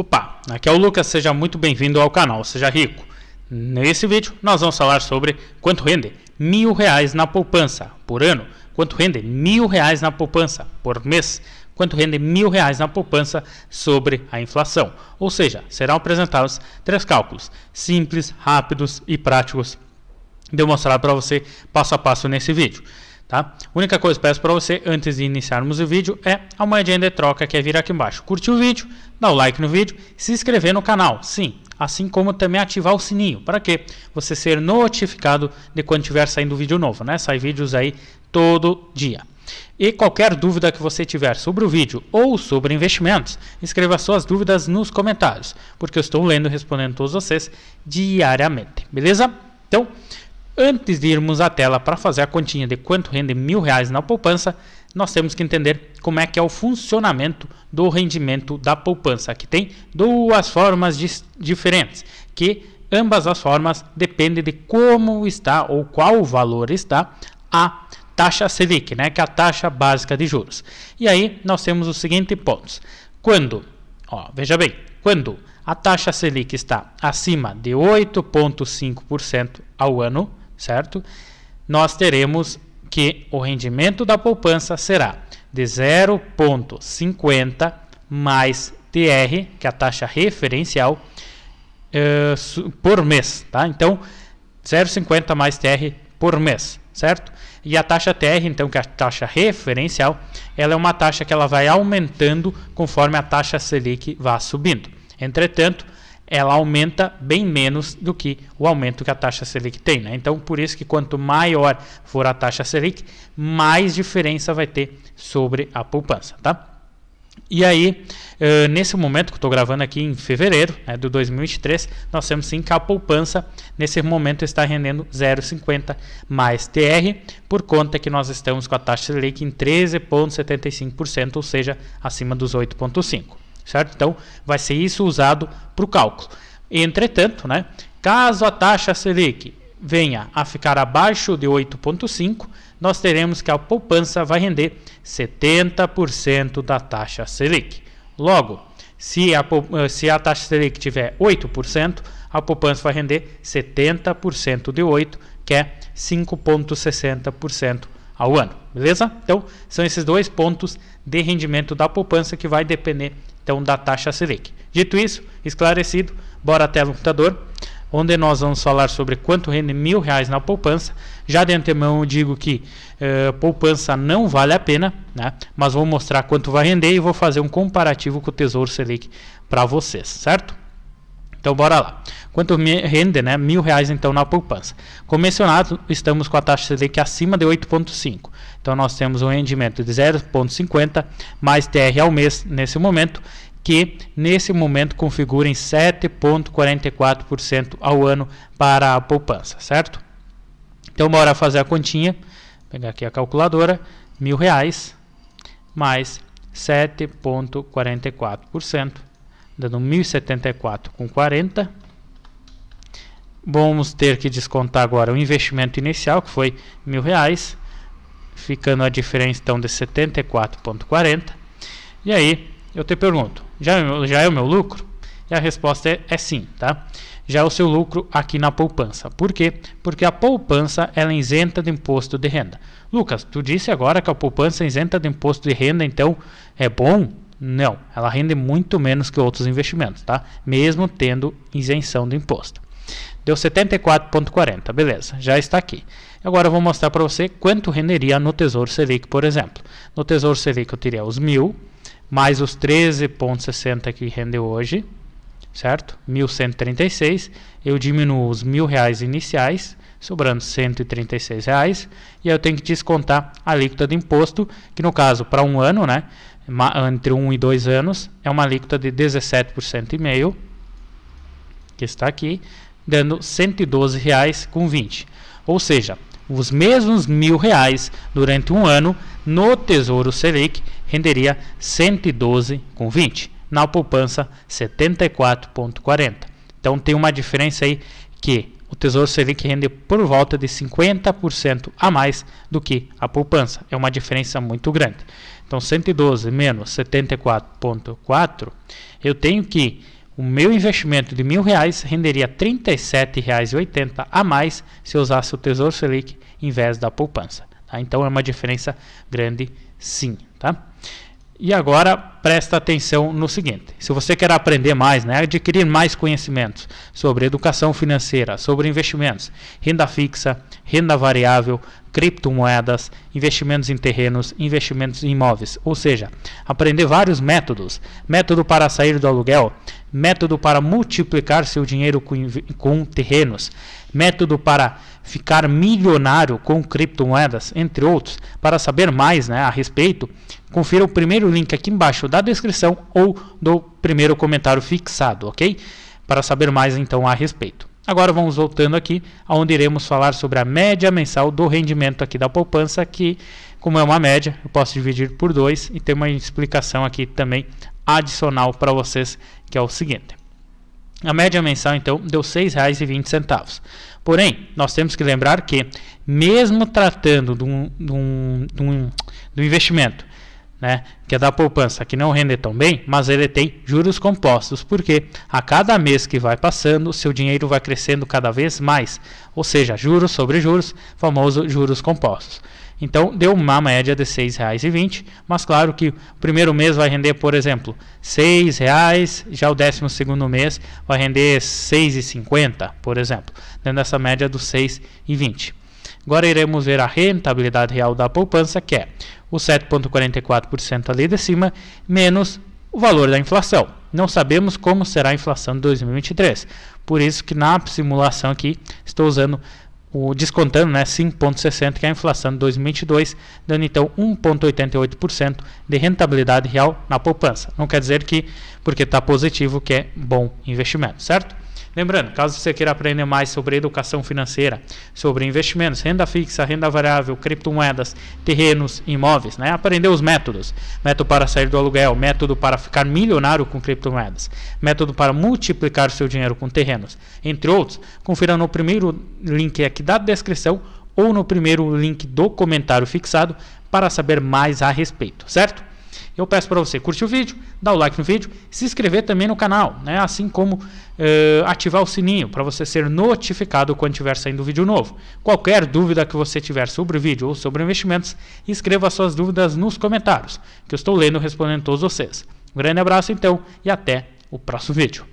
Opa, aqui é o Lucas, seja muito bem-vindo ao canal Seja Rico. Nesse vídeo nós vamos falar sobre quanto rende mil reais na poupança por ano, quanto rende mil reais na poupança por mês, quanto rende mil reais na poupança sobre a inflação. Ou seja, serão apresentados três cálculos simples, rápidos e práticos demonstrado para você passo a passo nesse vídeo. Tá? A única coisa que peço para você, antes de iniciarmos o vídeo, é a moedinha de troca que é vir aqui embaixo. Curtir o vídeo, dar o like no vídeo, se inscrever no canal, sim. Assim como também ativar o sininho, para que você ser notificado de quando tiver saindo vídeo novo, né? Sai vídeos aí todo dia. E qualquer dúvida que você tiver sobre o vídeo ou sobre investimentos, escreva suas dúvidas nos comentários, porque eu estou lendo e respondendo todos vocês diariamente, beleza? Então, Antes de irmos à tela para fazer a continha de quanto rende mil reais na poupança, nós temos que entender como é que é o funcionamento do rendimento da poupança, que tem duas formas diferentes, que ambas as formas dependem de como está ou qual valor está a taxa Selic, né, que é a taxa básica de juros. E aí nós temos os seguintes pontos. Quando, ó, veja bem, quando a taxa Selic está acima de 8,5% ao ano, certo? Nós teremos que o rendimento da poupança será de 0,50 mais TR, que é a taxa referencial, uh, por mês, tá? Então, 0,50 mais TR por mês, certo? E a taxa TR, então, que é a taxa referencial, ela é uma taxa que ela vai aumentando conforme a taxa Selic vá subindo. Entretanto, ela aumenta bem menos do que o aumento que a taxa Selic tem. Né? Então, por isso que quanto maior for a taxa Selic, mais diferença vai ter sobre a poupança. Tá? E aí, eh, nesse momento que estou gravando aqui em fevereiro né, de 2023, nós temos sim que a poupança nesse momento está rendendo 0,50 mais TR, por conta que nós estamos com a taxa Selic em 13,75%, ou seja, acima dos 8,5% certo? Então, vai ser isso usado para o cálculo. Entretanto, né, caso a taxa Selic venha a ficar abaixo de 8,5, nós teremos que a poupança vai render 70% da taxa Selic. Logo, se a, eh, se a taxa Selic tiver 8%, a poupança vai render 70% de 8, que é 5,60% ao ano, beleza? Então, são esses dois pontos de rendimento da poupança que vai depender então da taxa Selic. Dito isso, esclarecido, bora até o computador, onde nós vamos falar sobre quanto rende mil reais na poupança. Já de antemão eu digo que eh, poupança não vale a pena, né? Mas vou mostrar quanto vai render e vou fazer um comparativo com o Tesouro Selic para vocês, certo? Então bora lá. Quanto rende, né? Mil reais então na poupança. Como mencionado, estamos com a taxa Selic acima de 8,5. Então nós temos um rendimento de 0,50 mais TR ao mês nesse momento, que nesse momento configura em 7,44% ao ano para a poupança, certo? Então bora fazer a continha. Vou pegar aqui a calculadora. Mil reais mais 7,44% dando 1.074 com 40. Vamos ter que descontar agora o investimento inicial, que foi mil reais, ficando a diferença então de 74,40. E aí eu te pergunto, já, é já é o meu lucro? E a resposta é, é sim, tá? já é o seu lucro aqui na poupança. Por quê? Porque a poupança ela é isenta de imposto de renda. Lucas, tu disse agora que a poupança é isenta de imposto de renda, então é bom? Não, ela rende muito menos que outros investimentos, tá? Mesmo tendo isenção do imposto. Deu 74,40, beleza, já está aqui. Agora eu vou mostrar para você quanto renderia no Tesouro Selic, por exemplo. No Tesouro Selic eu teria os 1.000, mais os 13,60 que rendeu hoje, certo? 1.136, eu diminuo os mil reais iniciais sobrando 136 reais. E eu tenho que descontar a alíquota de imposto, que no caso para um ano, né, entre um e dois anos, é uma alíquota de 17% e meio, que está aqui, dando 112 reais com Ou seja, os mesmos mil reais durante um ano no Tesouro Selic renderia 112,20, na poupança 74,40. Então tem uma diferença aí que o Tesouro Selic rende por volta de 50% a mais do que a poupança. É uma diferença muito grande. Então, 112 menos 74,4, eu tenho que o meu investimento de mil reais renderia R$ 37,80 a mais se eu usasse o Tesouro Selic em vez da poupança. Tá? Então, é uma diferença grande sim. Tá? E agora presta atenção no seguinte: se você quer aprender mais, né, adquirir mais conhecimentos sobre educação financeira, sobre investimentos, renda fixa, renda variável, criptomoedas, investimentos em terrenos, investimentos em imóveis, ou seja, aprender vários métodos: método para sair do aluguel, método para multiplicar seu dinheiro com, com terrenos, método para ficar milionário com criptomoedas, entre outros. Para saber mais né, a respeito, confira o primeiro link aqui embaixo da descrição ou do primeiro comentário fixado, ok? Para saber mais então a respeito. Agora vamos voltando aqui, onde iremos falar sobre a média mensal do rendimento aqui da poupança, que como é uma média, eu posso dividir por dois e ter uma explicação aqui também adicional para vocês, que é o seguinte. A média mensal, então, deu R$ 6,20. Porém, nós temos que lembrar que, mesmo tratando de um, de um, de um, de um investimento né, que é da poupança, que não rende tão bem, mas ele tem juros compostos, porque a cada mês que vai passando, seu dinheiro vai crescendo cada vez mais, ou seja, juros sobre juros, famoso juros compostos. Então deu uma média de R$ 6,20, mas claro que o primeiro mês vai render, por exemplo, R$ 6,00, já o décimo segundo mês vai render R$ 6,50, por exemplo, dentro dessa média dos R$ 6,20. Agora iremos ver a rentabilidade real da poupança, que é o 7,44% ali de cima, menos o valor da inflação. Não sabemos como será a inflação de 2023. Por isso que na simulação aqui estou usando o descontando, né, 5.60 que é a inflação de 2022, dando então 1.88% de rentabilidade real na poupança. Não quer dizer que porque está positivo que é bom investimento, certo? Lembrando, caso você queira aprender mais sobre educação financeira, sobre investimentos, renda fixa, renda variável, criptomoedas, terrenos, imóveis, né? Aprender os métodos. Método para sair do aluguel, método para ficar milionário com criptomoedas, método para multiplicar seu dinheiro com terrenos, entre outros. Confira no primeiro link aqui da descrição ou no primeiro link do comentário fixado para saber mais a respeito, certo? Eu peço para você curtir o vídeo, dar o like no vídeo, se inscrever também no canal, né? assim como uh, ativar o sininho para você ser notificado quando tiver saindo vídeo novo. Qualquer dúvida que você tiver sobre o vídeo ou sobre investimentos, escreva suas dúvidas nos comentários, que eu estou lendo e respondendo todos vocês. Um grande abraço então e até o próximo vídeo.